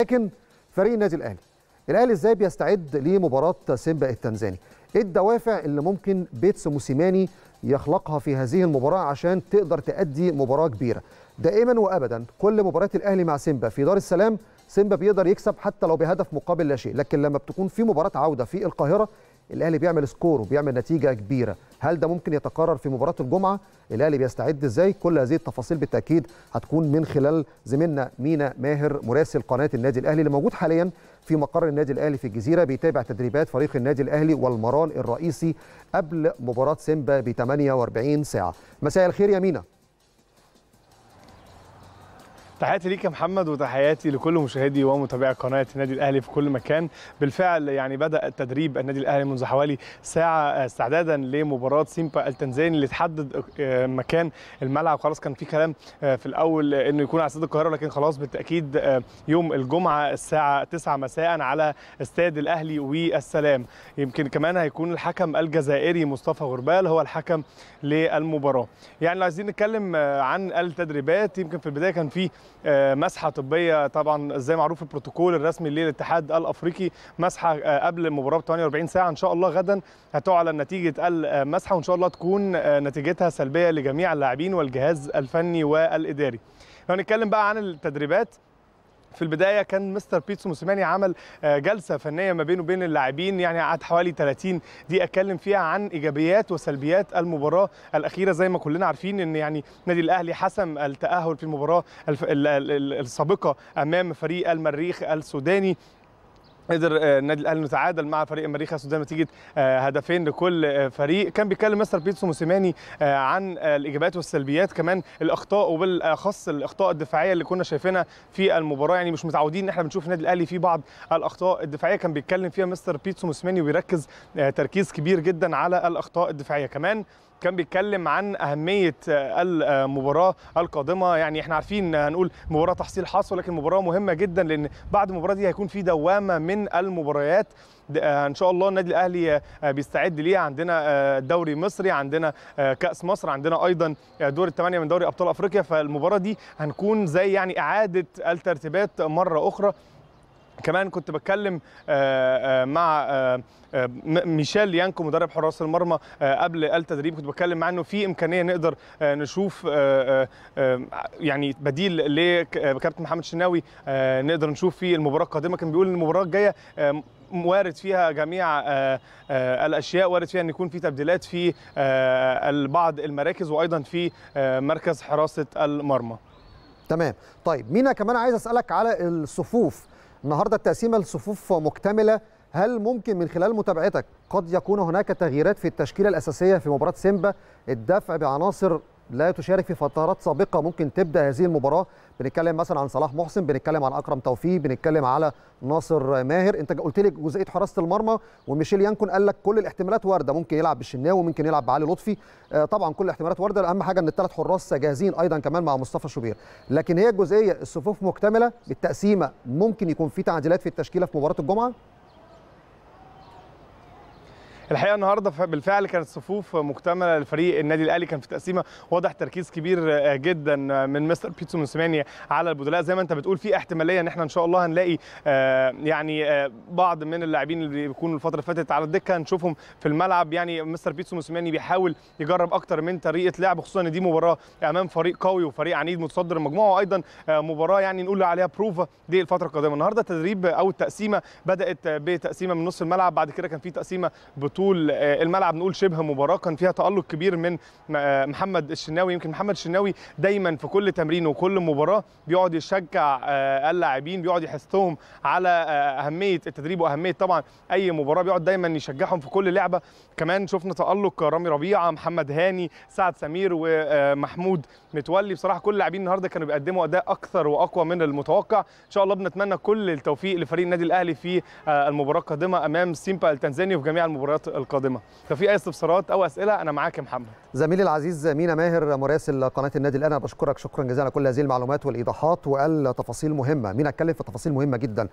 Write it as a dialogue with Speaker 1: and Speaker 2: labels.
Speaker 1: لكن فريق النادي الاهلي الاهلي ازاي بيستعد لمباراه سيمبا التنزاني ايه الدوافع اللي ممكن بيتس موسيماني يخلقها في هذه المباراه عشان تقدر تأدي مباراه كبيره دائما وابدا كل مباريات الاهلي مع سيمبا في دار السلام سيمبا بيقدر يكسب حتى لو بهدف مقابل لا شيء لكن لما بتكون في مباراه عوده في القاهره الاهلي بيعمل سكور وبيعمل نتيجه كبيره هل ده ممكن يتكرر في مباراه الجمعه الاهلي بيستعد ازاي كل هذه التفاصيل بالتاكيد هتكون من خلال زميلنا مينا ماهر مراسل قناه النادي الاهلي اللي موجود حاليا في مقر النادي الاهلي في الجزيره بيتابع تدريبات فريق النادي الاهلي والمران الرئيسي قبل مباراه سيمبا ب 48 ساعه مساء الخير يا مينا
Speaker 2: تحياتي ليك يا محمد وتحياتي لكل مشاهدي ومتابعي قناه النادي الاهلي في كل مكان بالفعل يعني بدا تدريب النادي الاهلي منذ حوالي ساعه آه، استعدادا لمباراه سيمبا التنزاني اللي تحدد آه، مكان الملعب خلاص كان في كلام آه، في الاول انه يكون على استاد القاهره لكن خلاص بالتاكيد يوم الجمعه الساعه 9 مساء على استاد الاهلي والسلام يمكن كمان هيكون الحكم الجزائري مصطفى غربال هو الحكم للمباراه يعني لو عايزين نتكلم عن التدريبات يمكن في البدايه كان في آه، مسحه طبيه طبعا زي معروف البروتوكول الرسمي للاتحاد الافريقي مسحه آه، قبل مباراه ب 48 ساعه ان شاء الله غدا هتعلن نتيجه المسحه آه، وان شاء الله تكون نتيجتها سلبيه لجميع اللاعبين والجهاز الفني والاداري لو هنتكلم بقى عن التدريبات في البدايه كان مستر بيتسو موسيماني عمل آه، جلسه فنيه ما بينه وبين اللاعبين يعني قعد حوالي 30 دقيقه اتكلم فيها عن ايجابيات وسلبيات المباراه الاخيره زي ما كلنا عارفين ان يعني النادي الاهلي حسم التاهل في المباراه السابقه امام فريق المريخ السوداني قدر آه، النادي الاهلي انه يتعادل مع فريق المريخ السودان نتيجه آه، هدفين لكل آه، فريق كان بيتكلم مستر بيتسو موسيماني عن الايجابيات والسلبيات كمان الاخطاء وبالاخص الاخطاء الدفاعيه اللي كنا شايفينها في المباراه يعني مش متعودين ان احنا بنشوف النادي الاهلي في بعض الاخطاء الدفاعيه كان بيتكلم فيها مستر بيتسو موسيماني وبيركز تركيز كبير جدا على الاخطاء الدفاعيه كمان كان بيتكلم عن اهميه المباراه القادمه يعني احنا عارفين هنقول مباراه تحصيل حصر ولكن مباراه مهمه جدا لان بعد المباراه دي هيكون في دوامه من المباريات آه، ان شاء الله النادي الاهلي آه، بيستعد ليها عندنا آه، دوري مصري عندنا كاس مصر عندنا ايضا دور الثمانيه من دوري ابطال افريقيا فالمباراه دي هنكون زي يعني اعاده الترتيبات مره اخرى كمان كنت بتكلم آه، آه، مع آه، ميشيل يانكو مدرب حراس المرمى قبل التدريب كنت بتكلم معاه انه في امكانيه نقدر نشوف يعني بديل لكابتن محمد شناوي نقدر نشوف في المباراه القادمه كان بيقول المباراه الجايه وارد فيها جميع الاشياء وارد فيها ان يكون في تبديلات في بعض المراكز وايضا في مركز حراسه المرمى
Speaker 1: تمام طيب مينا كمان عايز اسالك على الصفوف النهارده التقسيمه الصفوف مكتمله هل ممكن من خلال متابعتك قد يكون هناك تغييرات في التشكيله الاساسيه في مباراه سيمبا الدفع بعناصر لا تشارك في فترات سابقه ممكن تبدا هذه المباراه بنتكلم مثلا عن صلاح محسن بنتكلم عن اكرم توفيق بنتكلم على ناصر ماهر انت قلت لي جزئيه حراسه المرمى وميشيل يانكون قال لك كل الاحتمالات وارده ممكن يلعب بالشناوي وممكن يلعب بعلي لطفي آه، طبعا كل الاحتمالات وارده اهم حاجه ان الثلاث حراس جاهزين ايضا كمان مع مصطفى شوبير لكن هي الجزئيه الصفوف مكتمله بالتقسيمه ممكن يكون في تعديلات في التشكيله في مباراه الجمعه
Speaker 2: الحقيقه النهارده بالفعل كانت صفوف مكتمله لفريق النادي الاهلي كان في تقسيمه واضح تركيز كبير آه، جدا آه، من مستر بيتسو موسيماني على البدلاء زي ما انت بتقول في احتماليه ان احنا ان شاء الله هنلاقي آه، يعني بعض من اللاعبين اللي بيكونوا الفتره اللي فاتت على الدكه هنشوفهم في الملعب يعني مستر بيتسو موسيماني بيحاول يجرب اكتر من طريقه لعب خصوصا ان دي مباراه امام فريق قوي وفريق عنيد متصدر المجموعه وايضا مباراه يعني نقول عليها بروفا دي الفتره القادمه النهارده التدريب او التقسيمه بدات بتقسيمه من نص الملعب بعد كده كان في تقسيمه بطول طول آه، الملعب نقول شبه مباراه كان فيها تالق كبير من آه، محمد الشناوي يمكن محمد الشناوي دايما في كل تمرين وكل مباراه بيقعد يشجع آه، اللاعبين بيقعد يحثهم على اهميه التدريب واهميه طبعا اي مباراه بيقعد دايما يشجعهم في كل لعبه كمان شفنا تالق رامي ربيعه محمد هاني سعد سمير ومحمود متولي بصراحه كل اللاعبين النهارده كانوا بيقدموا اداء اكثر واقوى من المتوقع ان شاء الله بنتمنى كل التوفيق لفريق النادي الاهلي في المباراه القادمه امام سيمبا التنزاني وفي جميع المباريات القادمه ففي اي استفسارات او اسئله انا معاك يا محمد
Speaker 1: زميلي العزيز مينا ماهر مراسل قناه النادي الاهلي انا بشكرك شكرا جزيلا على كل هذه المعلومات والايضاحات والتفاصيل تفاصيل مهمه مينا اتكلم في تفاصيل مهمه جدا